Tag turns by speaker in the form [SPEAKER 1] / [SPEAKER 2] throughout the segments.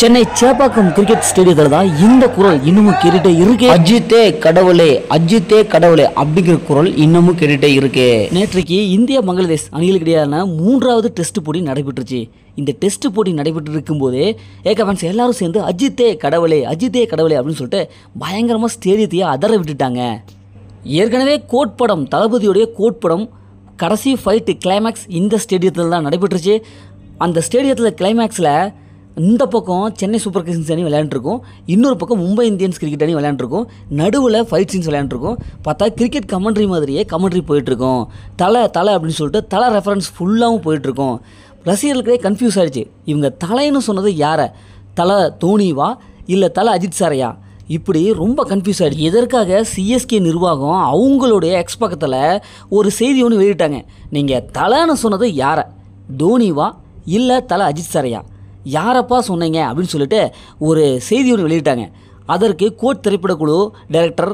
[SPEAKER 1] Chennai Chepauk cricket ஸ்டேடியத்தில் தான் இந்த குரல் இன்னமும் கேட்டுட்டே இருக்கு அஜித்தே கடவுளே அஜித்தே கடவுளே அப்படிங்கிற குரல் இன்னமும் கேட்டுட்டே இருக்கு நேற்றைக்கு இந்திய பங்களாதேஷ் அணிகளுக்கு இடையான மூன்றாவது டெஸ்ட் போட்டி நடைபெற்றுச்சு இந்த டெஸ்ட் போட்டி நடைபெற்று இருக்கும்போதே ஏக ஃபேன்ஸ் எல்லாரும் சேர்ந்து அஜித்தே கடவுளே அஜித்தே கடவுளே அப்படின்னு சொல்லிட்டு பயங்கரமாக ஸ்டேடியத்தையே அதற விட்டுட்டாங்க ஏற்கனவே கோட்படம் தளபதியுடைய கோட்படம் கடைசி ஃபைட்டு கிளைமேக்ஸ் இந்த ஸ்டேடியத்தில் தான் நடைபெற்றுச்சு அந்த ஸ்டேடியத்தில் கிளைமேக்ஸில் இந்த பக்கம் சென்னை சூப்பர் கிங்ஸ் அணி விளையாண்டுருக்கோம் இன்னொரு பக்கம் மும்பை இந்தியன்ஸ் கிரிக்கெட் அணி விளையாண்டுருக்கும் நடுவில் ஃபைட் சீன்ஸ் விளையாண்டுருக்கும் பார்த்தா கிரிக்கெட் கமெண்ட்ரி மாதிரியே கமெண்ட்ரி போயிட்டுருக்கோம் தலை தலை அப்படின்னு சொல்லிட்டு தலை ரெஃபரன்ஸ் ஃபுல்லாகவும் போயிட்டுருக்கோம் ரசிகர்களுக்கே கன்ஃபியூஸ் ஆகிடுச்சு இவங்க தலைன்னு சொன்னது யாரை தலை தோனிவா இல்லை தலை அஜித் சாரையா இப்படி ரொம்ப கன்ஃபியூஸ் ஆகிடுச்சு எதற்காக சிஎஸ்கே நிர்வாகம் அவங்களுடைய எக்ஸ் பக்கத்தில் ஒரு செய்தி ஒன்று வெளியிட்டாங்க நீங்கள் தலைன்னு சொன்னது யாரை தோனிவா இல்லை தலை அஜித் சாரையா யாரப்பா சொன்னீங்க அப்படின்னு சொல்லிட்டு ஒரு செய்தி ஒன்று வெளியிட்டாங்க அதற்கு கோட் திரைப்படக்குழு டைரக்டர்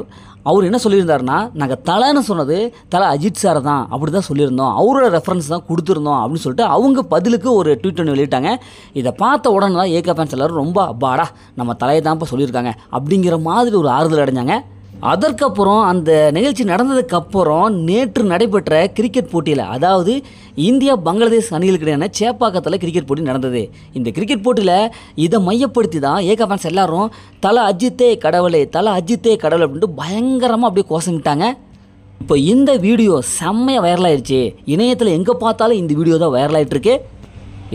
[SPEAKER 1] அவர் என்ன சொல்லியிருந்தாருன்னா நாங்கள் தலைன்னு சொன்னது தலை அஜித் சார் தான் அப்படி தான் சொல்லியிருந்தோம் அவரோட ரெஃபரன்ஸ் தான் கொடுத்துருந்தோம் அப்படின்னு சொல்லிட்டு அவங்க பதிலுக்கு ஒரு ட்வீட் ஒன்று வெளியிட்டாங்க இதை பார்த்த உடனே தான் ஏகா ஃபேன்ஸ் எல்லோரும் ரொம்ப அப்பாடா நம்ம தலையை தான் இப்போ சொல்லியிருக்காங்க அப்படிங்கிற மாதிரி ஒரு ஆறுதல் அடைஞ்சாங்க அதற்கப்புறம் அந்த நிகழ்ச்சி நடந்ததுக்கப்புறம் நேற்று நடைபெற்ற கிரிக்கெட் போட்டியில் அதாவது இந்தியா பங்களாதேஷ் அணிகளுக்கிடையான சேப்பாக்கத்தில் கிரிக்கெட் போட்டி நடந்தது இந்த கிரிக்கெட் போட்டியில் இதை மையப்படுத்தி தான் ஏக ஃபேன்ஸ் எல்லாரும் தலை அஜித்தே கடவுளே தலை அஜித்தே கடவுள் அப்படின்ட்டு பயங்கரமாக அப்படியே கோஷமிட்டாங்க இப்போ இந்த வீடியோ செம்மையாக வைரலாகிடுச்சு இணையத்தில் எங்கே பார்த்தாலும் இந்த வீடியோ தான் வைரலாயிட்டிருக்கு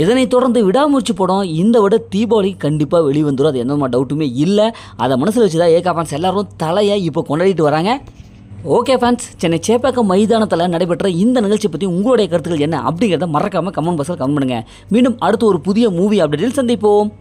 [SPEAKER 1] இதனைத் தொடர்ந்து விடாமூர்ச்சி படம் இந்த விட தீபாவளி கண்டிப்பாக வெளிவந்துடும் அது எந்த டவுட்டுமே இல்லை அதை மனசில் வச்சு தான் ஏகா ஃபேன்ஸ் எல்லாரும் தலையை இப்போ கொண்டாடிட்டு வராங்க ஓகே ஃபேன்ஸ் சென்னை சேப்பாக்கம் மைதானத்தில் நடைபெற்ற இந்த நிகழ்ச்சி பற்றி உங்களுடைய கருத்துக்கள் என்ன அப்படிங்கிறத மறக்காமல் கமெண்ட் பாக்ஸில் கமெண்ட் பண்ணுங்கள் மீண்டும் அடுத்து ஒரு புதிய மூவி அப்டேட்டில் சந்திப்போம்